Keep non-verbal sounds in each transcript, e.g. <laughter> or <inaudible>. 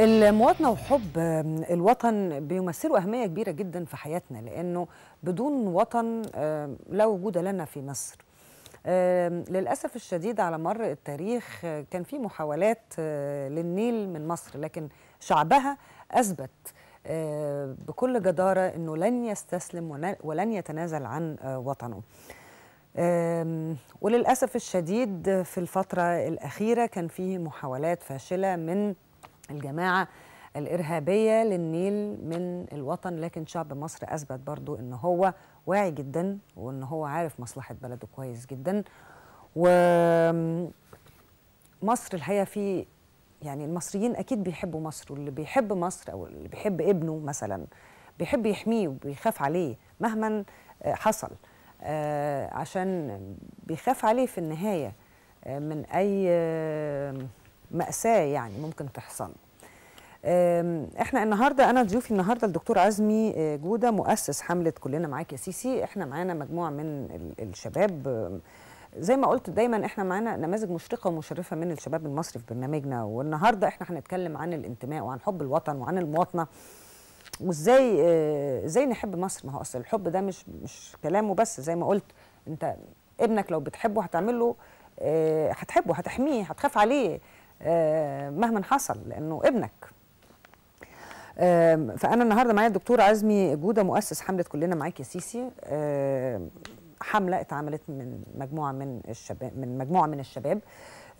المواطنة وحب الوطن بيمثلوا أهمية كبيرة جدا في حياتنا لأنه بدون وطن لا وجود لنا في مصر للأسف الشديد على مر التاريخ آه، كان في محاولات آه، للنيل من مصر لكن شعبها أثبت آه، بكل جدارة أنه لن يستسلم ولن يتنازل عن وطنه وللأسف الشديد في الفترة الأخيرة كان فيه محاولات فاشلة من الجماعة الإرهابية للنيل من الوطن لكن شعب مصر أثبت برضو أن هو واعي جدا وأن هو عارف مصلحة بلده كويس جدا ومصر الحقيقة في يعني المصريين أكيد بيحبوا مصر واللي بيحب مصر أو اللي بيحب ابنه مثلا بيحب يحميه وبيخاف عليه مهما آه، حصل آه، عشان بيخاف عليه في النهاية آه، من أي مأساة يعني ممكن تحصل احنا النهارده انا ضيوفي النهارده الدكتور عزمي آه، جوده مؤسس حمله كلنا معاك يا سيسي احنا معانا مجموعه من الشباب زي ما قلت دايما احنا معانا نماذج مشرقه ومشرفه من الشباب المصري في برنامجنا والنهارده احنا هنتكلم عن الانتماء وعن حب الوطن وعن المواطنه وازاي آه، ازاي نحب مصر ما هو اصل الحب ده مش مش كلامه بس زي ما قلت انت ابنك لو بتحبه هتعمل له آه، هتحبه هتحميه هتخاف عليه مهما حصل لانه ابنك فانا النهارده معايا الدكتور عزمي جوده مؤسس حمله كلنا معاك يا سيسي حمله اتعملت من مجموعه من الشباب من مجموعه من الشباب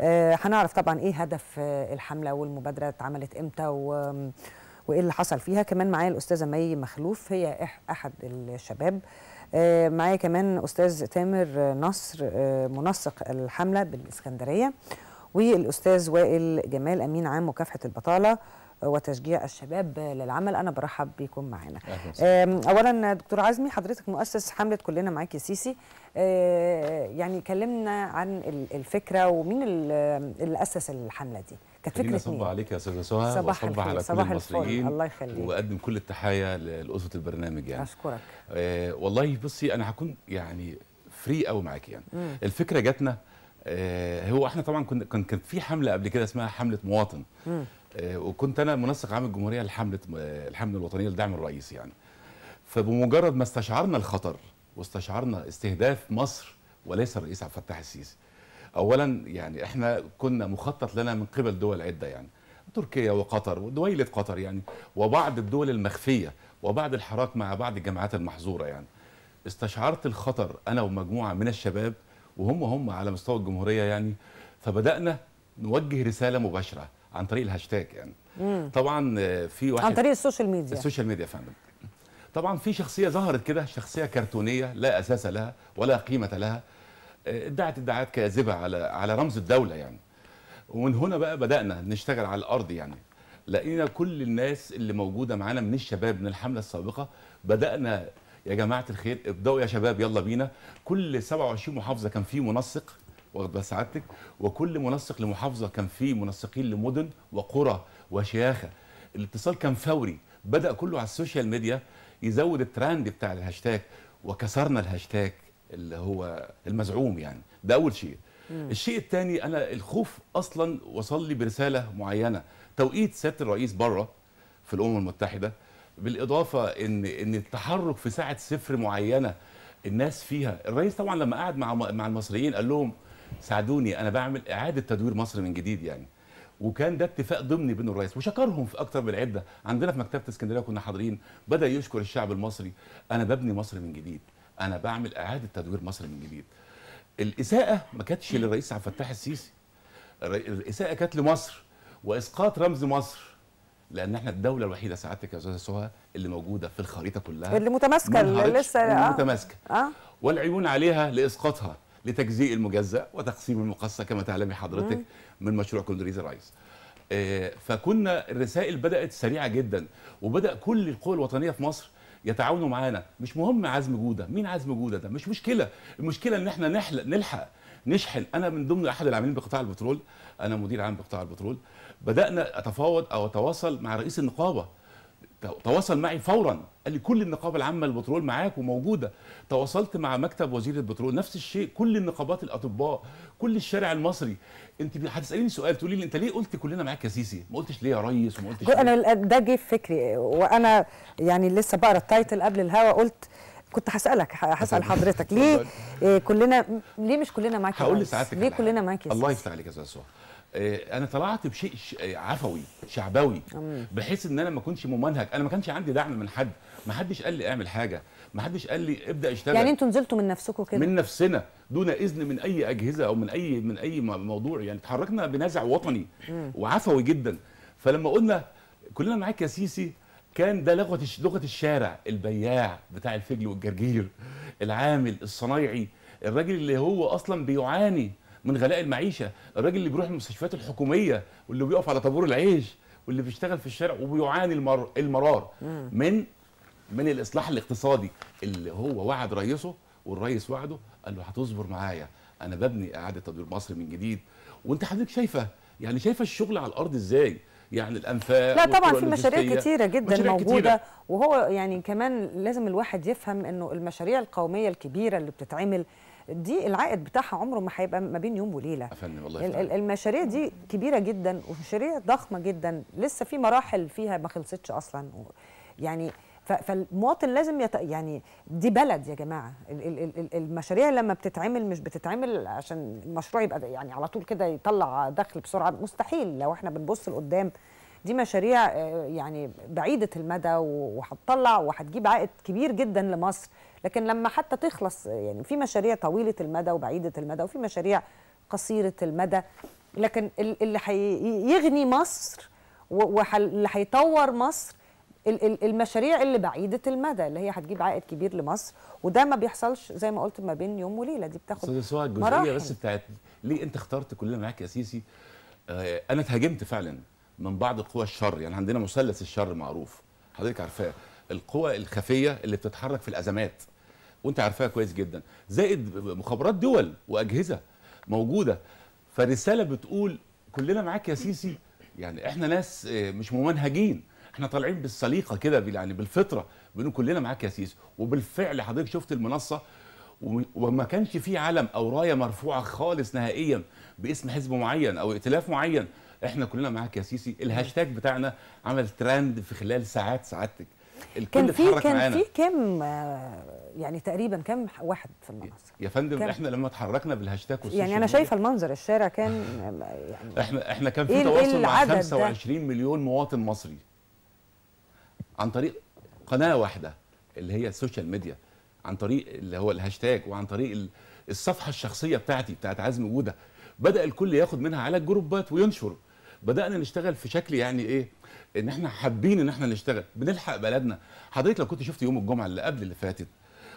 آه، هنعرف طبعا ايه هدف آه، الحمله والمبادره اتعملت امتى و وايه اللي حصل فيها كمان معايا الاستاذه مي مخلوف هي احد الشباب آه، معايا كمان استاذ تامر نصر منسق الحمله بالاسكندريه والاستاذ وائل جمال امين عام مكافحه البطاله وتشجيع الشباب للعمل انا برحب بيكم معانا اولا دكتور عزمي حضرتك مؤسس حمله كلنا معاك يا سيسي آه، يعني كلمنا عن الفكره ومين اللي اسس الحمله دي كانت فكره صب عليك يا استاذه سهى صباح الخير على كل المصريين الله يخليك واقدم كل التحايا لاسره البرنامج يعني اشكرك آه، والله بصي انا هكون يعني فري قوي معاكي يعني الفكره جاتنا آه، هو احنا طبعا كنا كان في حمله قبل كده اسمها حمله مواطن آه، وكنت انا منسق عام الجمهوريه لحمله آه، الحمله الوطنيه لدعم الرئيس يعني فبمجرد ما استشعرنا الخطر واستشعرنا استهداف مصر وليس الرئيس عبد الفتاح السيسي اولا يعني احنا كنا مخطط لنا من قبل دول عده يعني تركيا وقطر ودويلة قطر يعني وبعض الدول المخفية وبعض الحراك مع بعض الجماعات المحظورة يعني استشعرت الخطر أنا ومجموعة من الشباب وهم هم على مستوى الجمهورية يعني فبدأنا نوجه رسالة مباشرة عن طريق الهاشتاج يعني مم. طبعا آه، في واحد عن طريق السوشيال ميديا السوشيال ميديا فعلا طبعا في شخصيه ظهرت كده شخصيه كرتونيه لا اساس لها ولا قيمه لها آه، ادعت ادعاءات كاذبه على على رمز الدوله يعني ومن هنا بقى بدانا نشتغل على الارض يعني لقينا كل الناس اللي موجوده معانا من الشباب من الحمله السابقه بدانا يا جماعه الخير ابداوا يا شباب يلا بينا كل 27 محافظه كان في منسق واخد بال سعادتك وكل منسق لمحافظه كان فيه منسقين لمدن وقرى وشياخه الاتصال كان فوري بدا كله على السوشيال ميديا يزود الترند بتاع الهاشتاج وكسرنا الهاشتاج اللي هو المزعوم يعني ده اول شيء مم. الشيء الثاني انا الخوف اصلا وصل لي برساله معينه توقيت سياده الرئيس بره في الامم المتحده بالاضافه ان ان التحرك في ساعه صفر معينه الناس فيها الرئيس طبعا لما قعد مع مع المصريين قال لهم ساعدوني انا بعمل اعاده تدوير مصر من جديد يعني وكان ده اتفاق ضمني بين الرئيس وشكرهم في اكتر من عده عندنا في مكتبه اسكندريه كنا حاضرين بدا يشكر الشعب المصري انا ببني مصر من جديد انا بعمل اعاده تدوير مصر من جديد الاساءه ما كانتش للرئيس عبد الفتاح السيسي الاساءه كانت لمصر واسقاط رمز مصر لان احنا الدوله الوحيده سعادتك يا استاذه سهى اللي موجوده في الخريطه كلها اللي متماسكه اللي لسه اللي آه. متماسكه آه. والعيون عليها لاسقاطها لتجزيء المجزأ وتقسيم المقصى كما تعلمي حضرتك من مشروع كندريز الرئيس آه، فكنا الرسائل بدأت سريعة جدا وبدأ كل القوى الوطنية في مصر يتعاونوا معانا مش مهم عزم جودة مين عزم جودة ده مش مشكلة المشكلة ان احنا نحلق نلحق نشحن انا من ضمن احد العاملين بقطاع البترول انا مدير عام بقطاع البترول بدأنا اتفاوض او اتواصل مع رئيس النقابة تواصل معي فورا قال لي كل النقابه العامه للبترول معاك وموجوده تواصلت مع مكتب وزير البترول نفس الشيء كل النقابات الاطباء كل الشارع المصري انت هتساليني سؤال تقولي لي انت ليه قلت كلنا معاك يا سيسي ما قلتش ليه يا ريس وما قلتش انا ده جه في فكري وانا يعني لسه بقرا التايتل قبل الهوا قلت كنت هسالك هسال حضرتك ليه إيه، كلنا ليه مش كلنا معاك هقول لسعادتك ليه كلنا معاك يا سيسي الله يفتح عليك يا استاذ آه، انا طلعت بشيء آه، عفوي شعبوي أمم. بحيث ان انا ما كنتش ممنهج انا ما كانش عندي دعم من حد ما حدش قال لي اعمل حاجه ما حدش قال لي ابدا اشتغل يعني انتوا نزلتوا من نفسكم كده من نفسنا دون اذن من اي اجهزه او من اي من اي موضوع يعني اتحركنا بنزع وطني أمم. وعفوي جدا فلما قلنا كلنا معاك يا سيسي كان ده لغه لغه الشارع البياع بتاع الفجل والجرجير العامل الصنايعي الراجل اللي هو اصلا بيعاني من غلاء المعيشه الراجل اللي بيروح المستشفيات الحكوميه واللي بيقف على طابور العيش واللي بيشتغل في الشارع وبيعاني المر... المرار من من الاصلاح الاقتصادي اللي هو وعد رئيسه والرئيس وعده قال له هتصبر معايا انا ببني اعاده تدوير مصر من جديد وانت حضرتك شايفه يعني شايفه الشغل على الارض ازاي يعني الانفاق لا طبعا في مشاريع كتيره جدا مشاريع موجوده كتيرة. وهو يعني كمان لازم الواحد يفهم انه المشاريع القوميه الكبيره اللي بتتعمل دي العائد بتاعها عمره ما هيبقى ما بين يوم وليله فندم والله المشاريع دي كبيره جدا ومشاريع ضخمه جدا لسه في مراحل فيها ما خلصتش اصلا يعني فالمواطن لازم يت... يعني دي بلد يا جماعه المشاريع لما بتتعمل مش بتتعمل عشان المشروع يبقى يعني على طول كده يطلع دخل بسرعه مستحيل لو احنا بنبص لقدام دي مشاريع آه، يعني بعيده المدى وهتطلع وهتجيب عائد كبير جدا لمصر لكن لما حتى تخلص يعني في مشاريع طويله المدى وبعيده المدى وفي مشاريع قصيره المدى لكن اللي هيغني مصر واللي هيطور مصر المشاريع اللي بعيده المدى اللي هي هتجيب عائد كبير لمصر وده ما بيحصلش زي ما قلت ما بين يوم وليله دي بتاخد استاذ سواء الجزئيه مراحل. بس بتاعت ليه انت اخترت كلنا معاك يا سيسي آه، انا اتهاجمت فعلا من بعض قوى الشر يعني عندنا مثلث الشر معروف حضرتك عارفاه القوى الخفيه اللي بتتحرك في الازمات وانت عارفاها كويس جدا زائد مخابرات دول واجهزه موجوده فالرساله بتقول كلنا معاك يا سيسي يعني احنا ناس آه، مش ممنهجين احنا طالعين بالسليقه كده يعني بالفطره بنقول كلنا معاك يا سيسي وبالفعل حضرتك شفت المنصه وما كانش في علم او رايه مرفوعه خالص نهائيا باسم حزب معين او ائتلاف معين احنا كلنا معاك يا سيسي الهاشتاج بتاعنا عمل ترند في خلال ساعات سعادتك كان في كان في كام يعني تقريبا كام واحد في المنصه يا فندم كم؟ احنا لما اتحركنا بالهاشتاج يعني انا شايفه المنظر الشارع كان يعني احنا احنا كان في إيه إيه تواصل مع 25 ده؟ مليون مواطن مصري عن طريق قناه واحده اللي هي السوشيال ميديا عن طريق اللي هو الهاشتاج وعن طريق الصفحه الشخصيه بتاعتي بتاعت عزم وجوده بدا الكل ياخد منها على الجروبات وينشر بدانا نشتغل في شكل يعني ايه ان احنا حابين ان احنا نشتغل بنلحق بلدنا حضرتك لو كنت شفت يوم الجمعه اللي قبل اللي فاتت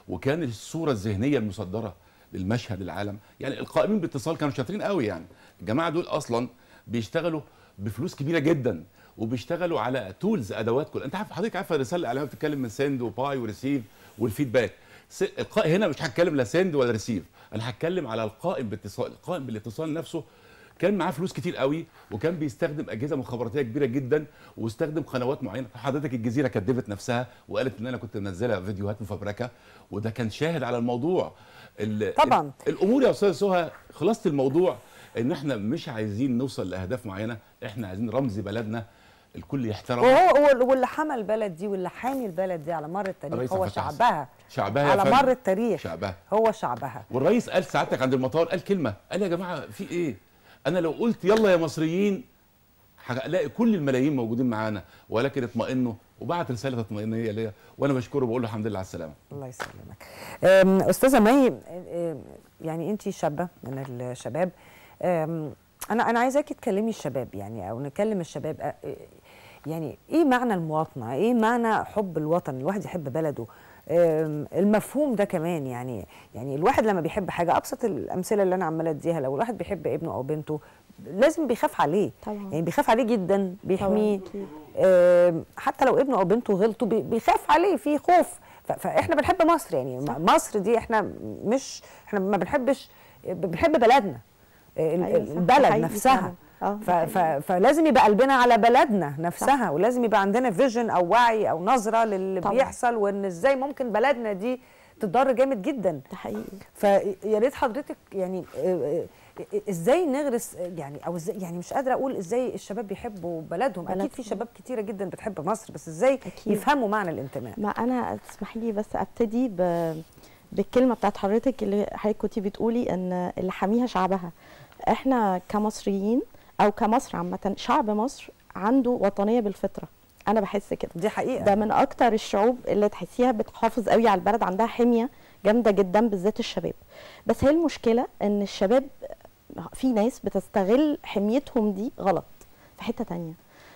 وكان الصوره الذهنيه المصدره للمشهد العالم يعني القائمين باتصال كانوا شاطرين قوي يعني الجماعه دول اصلا بيشتغلوا بفلوس كبيره جدا وبيشتغلوا على تولز ادوات كل انت عارف حضرتك عارف الرساله الاعلاميه بتتكلم من سند وباي وريسيف والفيدباك هنا مش هتكلم لا سند ولا ريسيف انا هتكلم على القائم باتصال القائم بالاتصال نفسه كان معاه فلوس كتير قوي وكان بيستخدم اجهزه مخابراتيه كبيره جدا واستخدم قنوات معينه فحضرتك الجزيره كدبت نفسها وقالت ان انا كنت منزله فيديوهات مفبركه وده كان شاهد على الموضوع طبعا الامور يا استاذ سهى خلاصه الموضوع ان احنا مش عايزين نوصل لاهداف معينه احنا عايزين رمز بلدنا الكل يحترم وهو واللي حمى البلد دي واللي حامي البلد دي على مر التاريخ هو شعبها شعبها على مر التاريخ شعبها هو شعبها والرئيس قال سعادتك عند المطار قال كلمه قال يا جماعه في ايه انا لو قلت يلا يا مصريين هلاقي كل الملايين موجودين معانا ولكن اطمئنوا وبعت رساله تطمئنيه ليا وانا بشكره بقول له الحمد لله على السلامه الله يسلمك استاذه مي يعني انت شابه من الشباب انا انا عايزاكي تكلمي الشباب يعني او نكلم الشباب يعني ايه معنى المواطنه ايه معنى حب الوطن الواحد يحب بلده المفهوم ده كمان يعني يعني الواحد لما بيحب حاجه ابسط الامثله اللي انا عماله اديها لو الواحد بيحب ابنه او بنته لازم بيخاف عليه طبعا. يعني بيخاف عليه جدا بيحميه حتى لو ابنه او بنته غلطوا بيخاف عليه في خوف فاحنا بنحب مصر يعني صح. مصر دي احنا مش احنا ما بنحبش بنحب بلدنا آه، أيوة البلد أيوة نفسها اه، فلازم يبقى قلبنا على بلدنا نفسها صح. ولازم يبقى عندنا فيجن او وعي او نظره للي طبعا. بيحصل وان ازاي ممكن بلدنا دي تضر جامد جدا ده حقيقي فيا ريت حضرتك يعني آه، آه، ازاي نغرس يعني او ازاي يعني مش قادره اقول ازاي الشباب بيحبوا بلدهم بلد. اكيد في شباب كتيره جدا بتحب مصر بس ازاي أكيد. يفهموا معنى الانتماء ما انا تسمحي لي بس ابتدي ب... بالكلمه بتاعت حضرتك اللي حضرتك كنتي بتقولي ان اللي حاميها شعبها احنا كمصريين او كمصر عامه شعب مصر عنده وطنيه بالفطره انا بحس كده دي حقيقه ده من اكتر الشعوب اللي تحسيها بتحافظ قوي على البلد عندها حميه جامده جدا بالذات الشباب بس هي المشكله ان الشباب في ناس بتستغل حميتهم دي غلط في حته تانية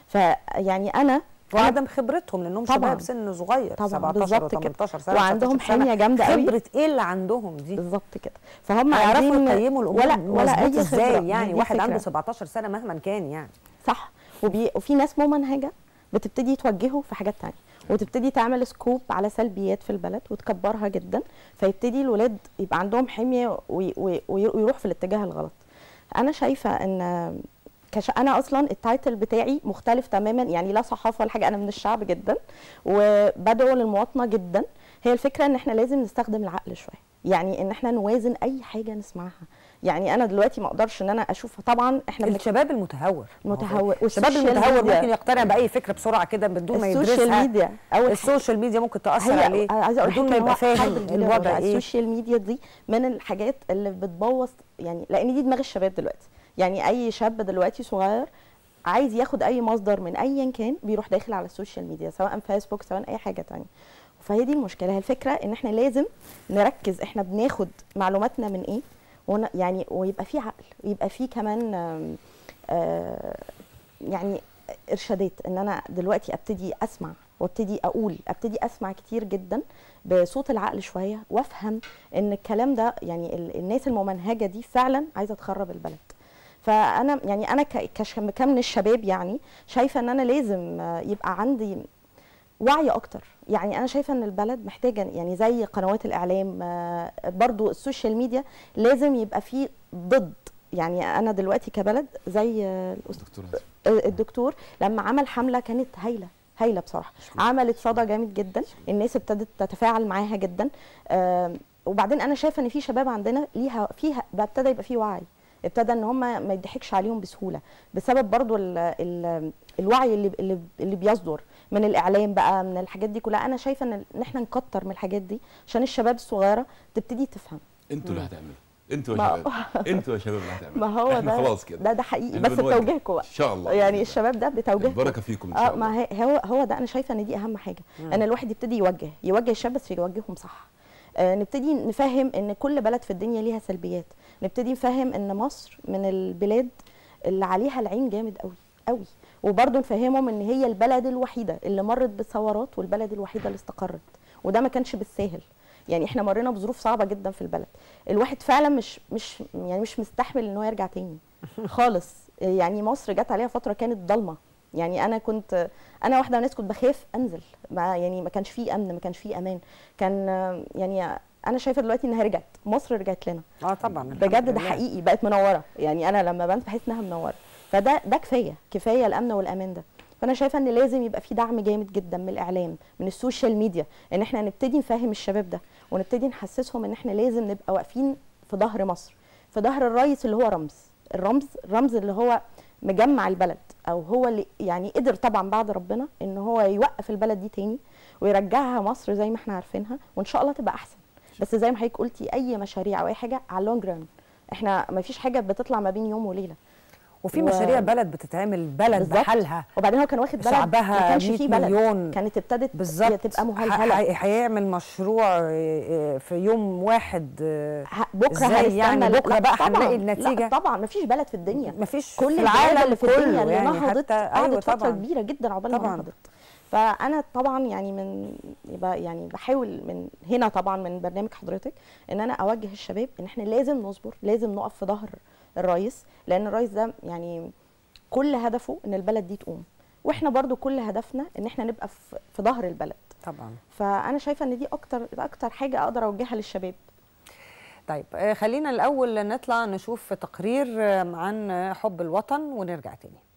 فيعني انا وعدم خبرتهم لانهم شباب سن صغير طبعا 17 و18 سنه وعندهم حميه جامده قوي خبره ايه اللي عندهم دي بالظبط كده فهم يعرفوا يقيموا الامور ولا ولا اي ازاي يعني واحد عنده 17 سنه مهما كان يعني صح وبي... وفي ناس ممنهجه بتبتدي توجهه في حاجات تانية وتبتدي تعمل سكوب على سلبيات في البلد وتكبرها جدا فيبتدي الولاد يبقى عندهم حميه ويروح في الاتجاه الغلط انا شايفه ان كش انا اصلا التايتل بتاعي مختلف تماما يعني لا صحافه ولا حاجه انا من الشعب جدا وبدعو للمواطنه جدا هي الفكره ان احنا لازم نستخدم العقل شويه يعني ان احنا نوازن اي حاجه نسمعها يعني انا دلوقتي ما اقدرش ان انا اشوف طبعا احنا الشباب المتهور المتهور الشباب المتهور ممكن يقتنع باي فكره بسرعه كده بدون ما يدرسها السوشيال ميديا اول السوشيال ميديا ممكن تاثر عليه بدون ما يبقى فاهم الوضع ايه السوشيال ميديا دي من الحاجات اللي بتبوظ يعني لان دي دماغ الشباب دلوقتي يعني اي شاب دلوقتي صغير عايز ياخد اي مصدر من ايا كان بيروح داخل على السوشيال ميديا سواء فيسبوك سواء اي حاجه تانية فهي دي المشكله هي الفكره ان احنا لازم نركز احنا بناخد معلوماتنا من ايه ون يعني ويبقى في عقل ويبقى في كمان آه، يعني ارشادات ان انا دلوقتي ابتدي اسمع وابتدي اقول ابتدي اسمع كتير جدا بصوت العقل شويه وافهم ان الكلام ده يعني الناس الممنهجه دي فعلا عايزه تخرب البلد فانا يعني انا كمن الشباب يعني شايفه ان انا لازم يبقى عندي وعي اكتر يعني انا شايفه ان البلد محتاجه يعني زي قنوات الاعلام آه، برضو السوشيال ميديا لازم يبقى فيه ضد يعني انا دلوقتي كبلد زي الدكتور آه، الدكتور لما عمل حمله كانت هايله هايله بصراحه عملت صدى جامد جدا الناس ابتدت تتفاعل معاها جدا آه، وبعدين انا شايفه ان في شباب عندنا ليها فيها ابتدى يبقى في وعي ابتدى ان هم ما يضحكش عليهم بسهوله بسبب برضو ال ال الوعي اللي اللي, بيصدر من الاعلام بقى من الحاجات دي كلها انا شايفه ان احنا نكتر من الحاجات دي عشان الشباب الصغيره تبتدي تفهم انتوا اللي هتعملوا انتوا يا شباب <laughs> انتوا يا شباب اللي هتعملوا ما هو ده خلاص كده ده ده حقيقي بس بتوجيهكم بقى ان شاء الله يعني الشباب ده بتوجيهكم البركه فيكم ان آه، شاء الله اه ما هو هو ده انا شايفه ان دي اهم حاجه ان الواحد يبتدي يوجه يوجه الشباب بس يوجههم صح آه، نبتدي نفهم ان كل بلد في الدنيا ليها سلبيات نبتدي نفهم ان مصر من البلاد اللي عليها العين جامد قوي قوي وبرضه نفهمهم ان هي البلد الوحيده اللي مرت بثورات والبلد الوحيده اللي استقرت وده ما كانش بالساهل يعني احنا مرينا بظروف صعبه جدا في البلد الواحد فعلا مش مش يعني مش مستحمل ان هو يرجع تاني <laughs> خالص يعني مصر جت عليها فتره كانت ضلمه يعني انا كنت انا واحده من الناس كنت بخاف انزل ما يعني ما كانش فيه امن ما كانش فيه امان كان يعني انا شايفه دلوقتي انها رجعت مصر رجعت لنا اه طبعا بجد ده حقيقي بقت منوره يعني انا لما بنزل بحس انها منوره فده ده كفايه كفايه الامن والامان ده فانا شايفه ان لازم يبقى في دعم جامد جدا من الاعلام من السوشيال ميديا ان احنا نبتدي نفهم الشباب ده ونبتدي نحسسهم ان احنا لازم نبقى واقفين في ظهر مصر في ظهر الرئيس اللي هو رمز الرمز الرمز اللي هو مجمع البلد او هو اللي يعني قدر طبعا بعد ربنا ان هو يوقف البلد دي تاني ويرجعها مصر زي ما احنا عارفينها وان شاء الله تبقى احسن بس زي ما حضرتك قلتي اي مشاريع او اي حاجه على لونج احنا ما فيش حاجه بتطلع ما بين يوم وليله وفي و... مشاريع بلد بتتعمل بلد بالزبط. بحالها وبعدين هو كان واخد بلد شعبها ما كانش فيه بلد مليون كانت ابتدت بالظبط تبقى مهلهله هيعمل مشروع آه، آه، في يوم واحد آه، بكره هيستنى يعني بكره بقى هنلاقي النتيجه لا طبعا ما فيش بلد في الدنيا ما فيش كل في العالم اللي في الدنيا يعني اللي يعني نهضت قعدت أيوة فتره كبيره جدا عقبال ما نهضت فانا طبعا يعني من يبقى يعني بحاول من هنا طبعا من برنامج حضرتك ان انا اوجه الشباب ان احنا لازم نصبر لازم نقف في ظهر الرئيس لان الرئيس ده يعني كل هدفه ان البلد دي تقوم واحنا برضو كل هدفنا ان احنا نبقى في ظهر البلد طبعا فانا شايفه ان دي اكتر اكتر حاجه اقدر اوجهها للشباب طيب آه، خلينا الاول نطلع نشوف تقرير آه، عن حب الوطن ونرجع تاني